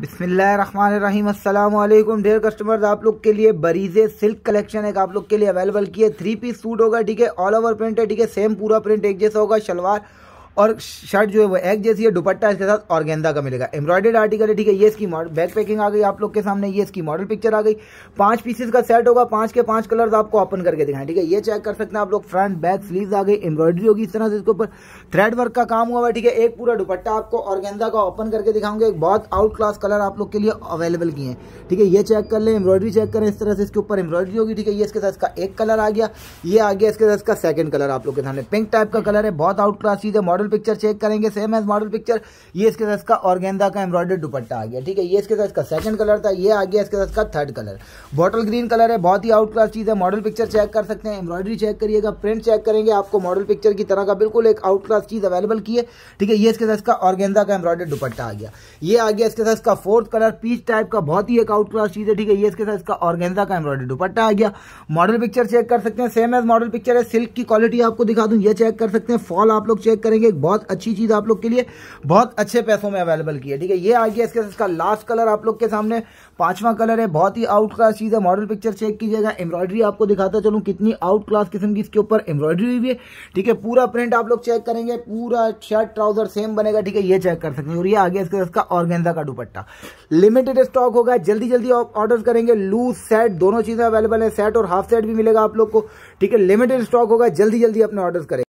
बिसमीम dare customers आप लोग के लिए बरीजे सिल्क कलेक्शन एक आप लोग के लिए अवेलेबल की है थ्री पीस सूट होगा ठीक है ऑल ओवर प्रिंट है ठीक है सेम पूरा प्रिंट एक जैसा होगा शलवार और शर्ट जो है वो एग जैसी है दुपट्टा इसके साथ और गेंदा का मिलेगा एम्ब्रॉयडेड आर्टिकल है ठीक है ये इसकी मॉडल बैक पैकिंग आ गई आप लोग के सामने ये इसकी मॉडल पिक्चर आ गई पांच पीसेस का सेट होगा पांच के पांच कलर्स आपको ओपन करके दिखाएं ठीक है ये चेक कर सकते हैं आप लोग फ्रंट बैक स्लीव आ गई एम्ब्रॉयडरी होगी इस तरह से इसके ऊपर थ्रेड वर्क का काम हुआ है ठीक है एक पूरा दुपट्टा आपको और का ओपन करके दिखाऊंगे एक बहुत आउट क्लास कलर आप लोग के लिए अवेलेबल किए हैं ठीक है ये चेक कर लें एम्ब्रॉयडरी चेक करें इस तरह से इसके ऊपर एम्ब्रॉयडरी होगी ठीक है ये इसके साथ इसका एक कलर आ गया ये आ गया इसके साथ इसका सेकंड कलर आप लोग के सामने पिंक टाइप का कलर है बहुत आउट क्लास चीज है मॉडल मॉडल पिक्चर चेक करेंगे सेम एज मॉडल पिक्चर ये इसके साथ इसका ऑर्गेंदा का एम्ब्रॉयडर्ड दुपट्टा आ गया ठीक है ये इसके साथ इसका सेकंड कलर था ये आ गया इसके साथ इसका third colour bottle green colour है बहुत ही आउट क्लास चीज़ है मॉडल पिक्चर चेक कर सकते हैं एम्ब्रॉयडरी चेक करिएगा प्रिंट चेक करेंगे आपको मॉडल पिक्चर की तरह का बिल्कुल एक आउट क्लास चीज़ अवेलेबल की है ठीक है ये इसके साथ इसका ऑर्गेंदा का एम्ब्रॉयडर्ड दुपट्टा आ गया ये आ गया इसके साथ इसका फोर्थ कलर पीच टाइप का बहुत ही एक आउट क्लास चीज़ है ठीक है ये इसके साथ इसका ऑर्गेंदा का एम्ब्रॉयडर्ड दुपट्टा आ गया मॉडल पिक्चर चेक कर सकते हैं सेम एज मॉडल पिक्चर है सिल्क की क्वालिटी आपको दिखा दूं ये चेक कर सकते हैं फॉल आप लोग चेक करेंगे है एक बहुत अच्छी चीज़ आप लोग के लिए बहुत अच्छे पैसों में अवेलेबल की है ठीक है ये आ गया इसके इसका लास्ट कलर आप लोग के सामने पांचवा कलर है बहुत ही आउट क्लास चीज़ है मॉडल पिक्चर चेक कीजिएगा एम्ब्रॉयडरी आपको दिखाता चलूँ कितनी आउट क्लास किस्म की इसके ऊपर एम्ब्रॉयडरी हुई है ठीक है पूरा प्रिंट आप लोग चेक करेंगे पूरा शर्ट ट्राउजर सेम बनेगा ठीक है ये चेक कर सकते हैं और ये आ गया इसके इसका ऑर्गेंजा का दुपट्टा लिमिटेड स्टॉक होगा जल्दी जल्दी ऑर्डर करेंगे लूज सेट दोनों चीज़ें अवेलेबल है सेट और हाफ सेट भी मिलेगा आप लोग को ठीक है लिमिटेड स्टॉक होगा जल्दी जल्दी अपने ऑर्डर करें